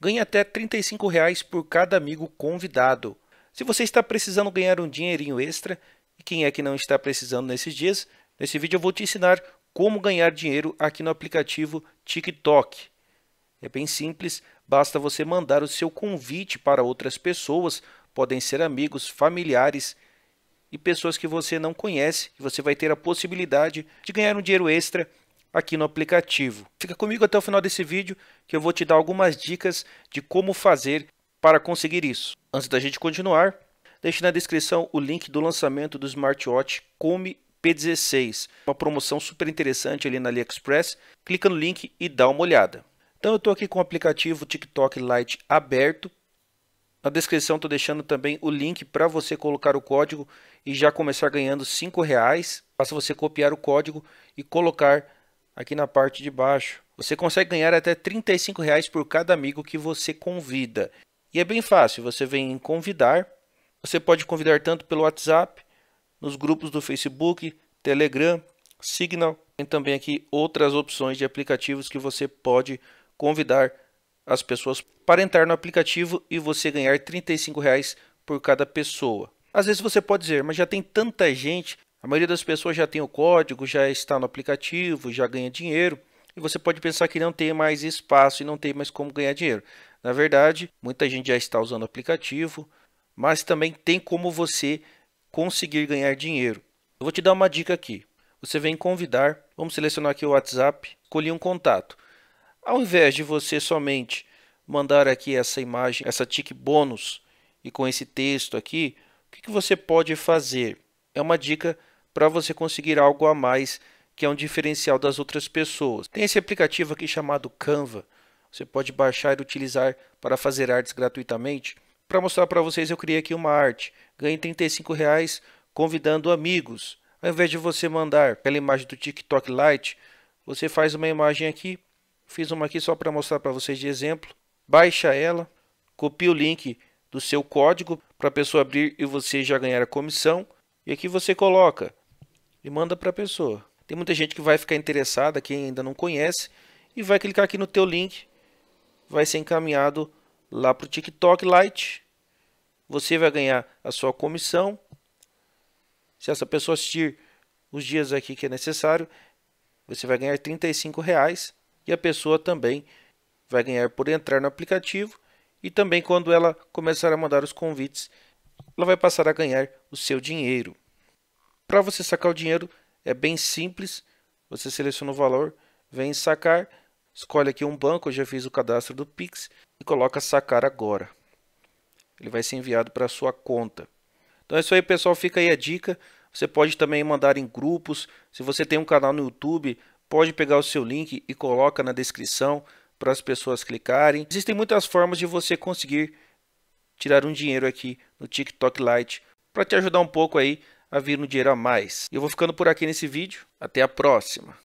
ganhe até R$ reais por cada amigo convidado. Se você está precisando ganhar um dinheirinho extra, e quem é que não está precisando nesses dias, nesse vídeo eu vou te ensinar como ganhar dinheiro aqui no aplicativo TikTok. É bem simples, basta você mandar o seu convite para outras pessoas, podem ser amigos, familiares e pessoas que você não conhece, e você vai ter a possibilidade de ganhar um dinheiro extra aqui no aplicativo. Fica comigo até o final desse vídeo que eu vou te dar algumas dicas de como fazer para conseguir isso. Antes da gente continuar, deixe na descrição o link do lançamento do smartwatch Come P16, uma promoção super interessante ali na AliExpress. Clica no link e dá uma olhada. Então eu estou aqui com o aplicativo TikTok Lite aberto. Na descrição estou deixando também o link para você colocar o código e já começar ganhando R$ reais. Basta você copiar o código e colocar aqui na parte de baixo. Você consegue ganhar até R$ reais por cada amigo que você convida. E é bem fácil, você vem em convidar, você pode convidar tanto pelo WhatsApp, nos grupos do Facebook, Telegram, Signal, tem também aqui outras opções de aplicativos que você pode convidar as pessoas para entrar no aplicativo e você ganhar R$ reais por cada pessoa. Às vezes você pode dizer, mas já tem tanta gente a maioria das pessoas já tem o código, já está no aplicativo, já ganha dinheiro e você pode pensar que não tem mais espaço e não tem mais como ganhar dinheiro. Na verdade, muita gente já está usando o aplicativo, mas também tem como você conseguir ganhar dinheiro. Eu vou te dar uma dica aqui. Você vem convidar, vamos selecionar aqui o WhatsApp, escolhi um contato. Ao invés de você somente mandar aqui essa imagem, essa tique bônus e com esse texto aqui, o que você pode fazer? É uma dica para você conseguir algo a mais que é um diferencial das outras pessoas. Tem esse aplicativo aqui chamado Canva. Você pode baixar e utilizar para fazer artes gratuitamente. Para mostrar para vocês, eu criei aqui uma arte. Ganhei 35 reais convidando amigos. Ao invés de você mandar aquela imagem do TikTok Lite, você faz uma imagem aqui. Fiz uma aqui só para mostrar para vocês de exemplo. Baixa ela, copia o link do seu código para a pessoa abrir e você já ganhar a comissão. E aqui você coloca e manda para a pessoa. Tem muita gente que vai ficar interessada, quem ainda não conhece, e vai clicar aqui no teu link, vai ser encaminhado lá para o TikTok Lite. Você vai ganhar a sua comissão. Se essa pessoa assistir os dias aqui que é necessário, você vai ganhar R$ reais e a pessoa também vai ganhar por entrar no aplicativo e também quando ela começar a mandar os convites, ela vai passar a ganhar o seu dinheiro. Para você sacar o dinheiro é bem simples. Você seleciona o valor, vem sacar, escolhe aqui um banco, eu já fiz o cadastro do Pix e coloca sacar agora. Ele vai ser enviado para sua conta. Então é isso aí, pessoal, fica aí a dica. Você pode também mandar em grupos. Se você tem um canal no YouTube, pode pegar o seu link e coloca na descrição para as pessoas clicarem. Existem muitas formas de você conseguir tirar um dinheiro aqui no TikTok Lite para te ajudar um pouco aí a vir no Dinheiro a Mais. Eu vou ficando por aqui nesse vídeo. Até a próxima!